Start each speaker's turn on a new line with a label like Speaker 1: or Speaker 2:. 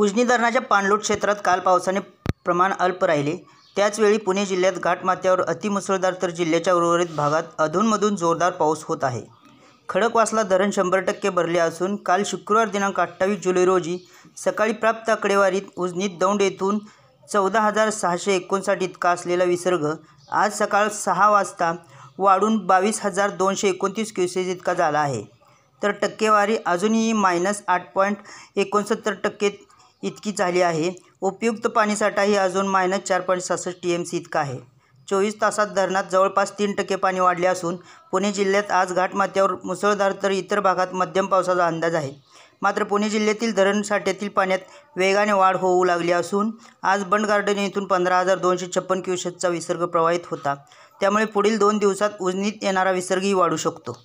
Speaker 1: उजनी धरणाच्या पाणलोट क्षेत्रात काल पावसाने प्रमाण अल्प राहिले त्याचवेळी पुणे जिल्ह्यात घाटमाथ्यावर अतिमुसळधार तर जिल्ह्याच्या उर्वरित भागात अधूनमधून जोरदार पाऊस होत आहे खडकवासला धरण शंभर टक्के भरले असून काल शुक्रवार दिनांक अठ्ठावीस जुलै रोजी सकाळी प्राप्त आकडेवारीत उजनीत दौंड येथून चौदा हजार सहाशे एकोणसाठ इतका असलेला विसर्ग आज सकाळ सहा वाजता वाढून बावीस हजार दोनशे एकोणतीस क्युसेस इतका झाला आहे तर टक्केवारी अजूनही मायनस आठ पॉईंट एकोणसत्तर टक्के इतकी झाली आहे उपयुक्त पाणीसाठाही अजून मायनस चार पॉईंट सहासष्ट टी एम सी इतका आहे चोवीस तासात धरणात जवळपास तीन टक्के पाणी वाढले असून पुणे जिल्ह्यात आज घाटमाथ्यावर मुसळधार तर इतर भागात मध्यम पावसाचा अंदाज आहे मात्र पुणे जिल्ह्यातील धरणसाठ्यातील पाण्यात वेगाने वाढ होऊ लागली असून आज बंड गार्डन येथून पंधरा हजार दोनशे छप्पन क्युसेसचा विसर्ग प्रवाहित होता त्यामुळे पुढील दोन दिवसात उजनीत येणारा विसर्गही वाढू शकतो